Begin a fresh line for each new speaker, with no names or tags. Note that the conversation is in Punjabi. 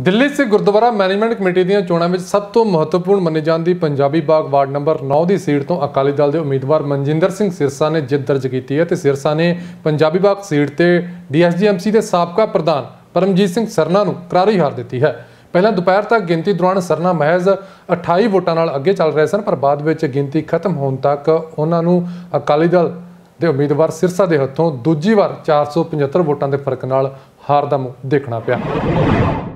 ਦਿੱਲੀ ਸੇ ਗੁਰਦੁਆਰਾ ਮੈਨੇਜਮੈਂਟ ਕਮੇਟੀ ਦੀਆਂ ਚੋਣਾਂ ਵਿੱਚ ਸਭ ਤੋਂ ਮਹੱਤਵਪੂਰਨ ਮੰਨੀ ਜਾਂਦੀ ਪੰਜਾਬੀ ਬਾਗ ਵਾਰਡ ਨੰਬਰ 9 ਦੀ ਸੀਟ ਤੋਂ ਅਕਾਲੀ ਦਲ ਦੇ ਉਮੀਦਵਾਰ ਮਨਜਿੰਦਰ ਸਿੰਘ ਸਿਰਸਾ ਨੇ ਜਿੱਤ ਦਰਜ ਕੀਤੀ ਹੈ ਤੇ ਸਿਰਸਾ ਨੇ ਪੰਜਾਬੀ ਬਾਗ ਸੀਟ ਤੇ ਡੀਐਸਜੀਐਮਸੀ ਦੇ ਸਾਬਕਾ ਪ੍ਰਧਾਨ ਪਰਮਜੀਤ ਸਿੰਘ ਸਰਨਾ ਨੂੰ ਕਰਾਰੀ ਹਾਰ ਦਿੱਤੀ ਹੈ ਪਹਿਲਾਂ ਦੁਪਹਿਰ ਤੱਕ ਗਿਣਤੀ ਦੌਰਾਨ ਸਰਨਾ ਮਹਿਜ਼ 28 ਵੋਟਾਂ ਨਾਲ ਅੱਗੇ ਚੱਲ ਰਹੇ ਸਨ ਪਰ ਬਾਅਦ ਵਿੱਚ ਗਿਣਤੀ ਖਤਮ ਹੋਣ ਤੱਕ ਉਹਨਾਂ ਨੂੰ ਅਕਾਲੀ ਦਲ ਦੇ ਉਮੀਦਵਾਰ ਸਿਰਸਾ ਦੇ ਹੱਥੋਂ ਦੂਜੀ ਵਾਰ 475 ਵੋਟਾਂ ਦੇ ਫਰਕ ਨਾਲ ਹਾਰ ਦਾ ਮੁਖ ਦੇਖਣਾ ਪਿਆ